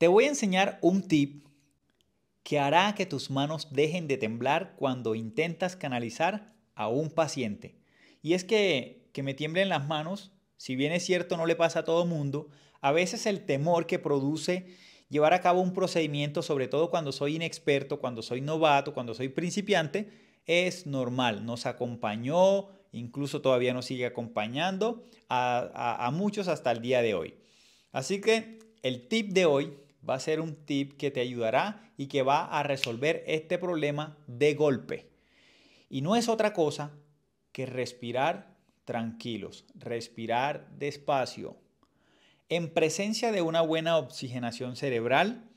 Te voy a enseñar un tip que hará que tus manos dejen de temblar cuando intentas canalizar a un paciente. Y es que que me tiemblen las manos, si bien es cierto no le pasa a todo mundo, a veces el temor que produce llevar a cabo un procedimiento, sobre todo cuando soy inexperto, cuando soy novato, cuando soy principiante, es normal. Nos acompañó, incluso todavía nos sigue acompañando a, a muchos hasta el día de hoy. Así que el tip de hoy va a ser un tip que te ayudará y que va a resolver este problema de golpe. Y no es otra cosa que respirar tranquilos, respirar despacio. En presencia de una buena oxigenación cerebral,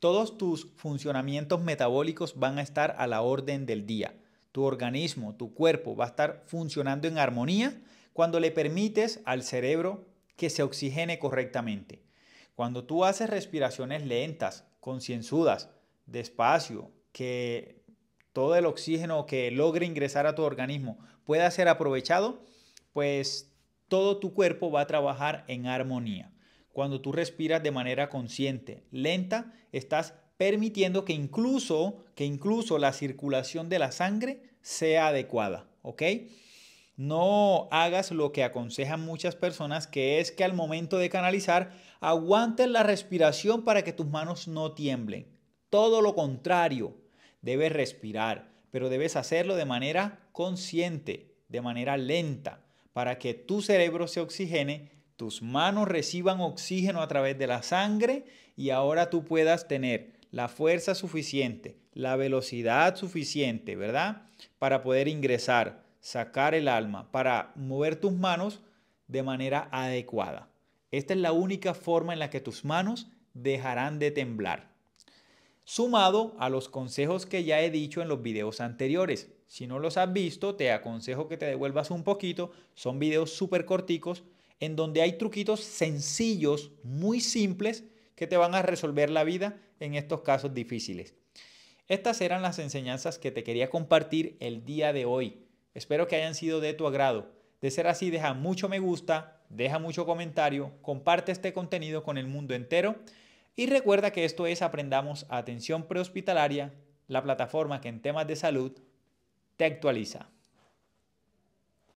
todos tus funcionamientos metabólicos van a estar a la orden del día. Tu organismo, tu cuerpo va a estar funcionando en armonía cuando le permites al cerebro que se oxigene correctamente. Cuando tú haces respiraciones lentas, concienzudas, despacio, que todo el oxígeno que logre ingresar a tu organismo pueda ser aprovechado, pues todo tu cuerpo va a trabajar en armonía. Cuando tú respiras de manera consciente, lenta, estás permitiendo que incluso, que incluso la circulación de la sangre sea adecuada, ¿ok? no hagas lo que aconsejan muchas personas, que es que al momento de canalizar aguantes la respiración para que tus manos no tiemblen. Todo lo contrario, debes respirar, pero debes hacerlo de manera consciente, de manera lenta, para que tu cerebro se oxigene, tus manos reciban oxígeno a través de la sangre y ahora tú puedas tener la fuerza suficiente, la velocidad suficiente, ¿verdad? Para poder ingresar sacar el alma, para mover tus manos de manera adecuada. Esta es la única forma en la que tus manos dejarán de temblar. Sumado a los consejos que ya he dicho en los videos anteriores. Si no los has visto, te aconsejo que te devuelvas un poquito. Son videos súper corticos en donde hay truquitos sencillos, muy simples, que te van a resolver la vida en estos casos difíciles. Estas eran las enseñanzas que te quería compartir el día de hoy. Espero que hayan sido de tu agrado. De ser así, deja mucho me gusta, deja mucho comentario, comparte este contenido con el mundo entero y recuerda que esto es Aprendamos Atención Prehospitalaria, la plataforma que en temas de salud te actualiza.